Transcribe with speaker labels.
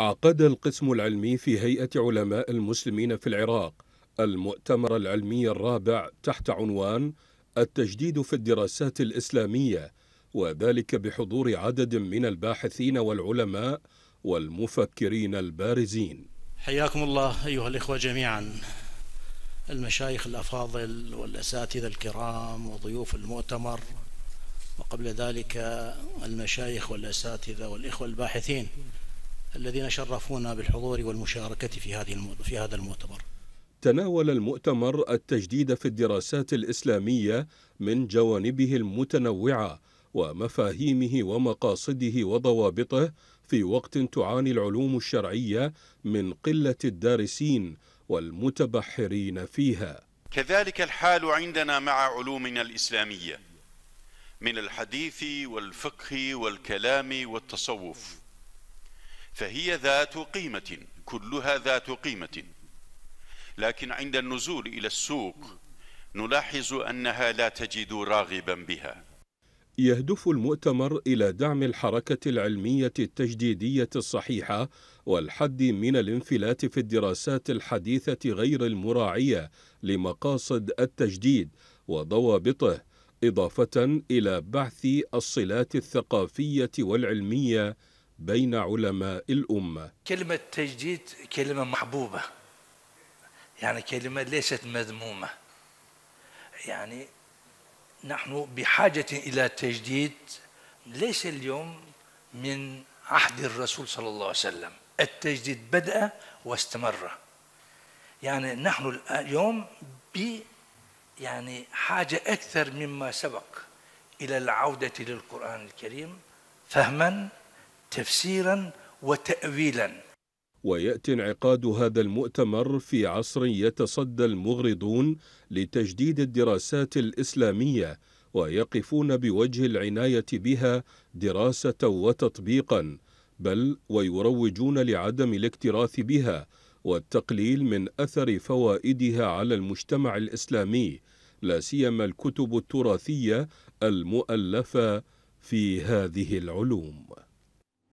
Speaker 1: عقد القسم العلمي في هيئة علماء المسلمين في العراق المؤتمر العلمي الرابع تحت عنوان التجديد في الدراسات الإسلامية وذلك بحضور عدد من الباحثين والعلماء والمفكرين البارزين حياكم الله أيها الإخوة جميعا
Speaker 2: المشايخ الأفاضل والأساتذة الكرام وضيوف المؤتمر وقبل ذلك المشايخ والأساتذة والإخوة الباحثين الذين شرفونا بالحضور والمشاركة في هذه في هذا المؤتمر.
Speaker 1: تناول المؤتمر التجديد في الدراسات الإسلامية من جوانبه المتنوعة ومفاهيمه ومقاصده وضوابطه في وقت تعاني العلوم الشرعية من قلة الدارسين والمتبحرين فيها.
Speaker 3: كذلك الحال عندنا مع علومنا الإسلامية من الحديث والفقه والكلام والتصوف فهي ذات قيمة كلها ذات قيمة لكن عند النزول إلى السوق نلاحظ أنها لا تجد راغبا بها
Speaker 1: يهدف المؤتمر إلى دعم الحركة العلمية التجديدية الصحيحة والحد من الانفلات في الدراسات الحديثة غير المراعية لمقاصد التجديد وضوابطه إضافة إلى بعث الصلات الثقافية والعلمية بين علماء الأمة
Speaker 4: كلمة تجديد كلمة محبوبة يعني كلمة ليست مذمومة يعني نحن بحاجة إلى تجديد ليس اليوم من عهد الرسول صلى الله عليه وسلم التجديد بدأ واستمر يعني نحن اليوم ب يعني حاجة أكثر مما سبق إلى العودة للقرآن الكريم فهما تفسيرا وتأويلا
Speaker 1: ويأتي انعقاد هذا المؤتمر في عصر يتصدى المغرضون لتجديد الدراسات الإسلامية ويقفون بوجه العناية بها دراسة وتطبيقا بل ويروجون لعدم الاكتراث بها والتقليل من أثر فوائدها على المجتمع الإسلامي لا سيما الكتب التراثية المؤلفة في هذه العلوم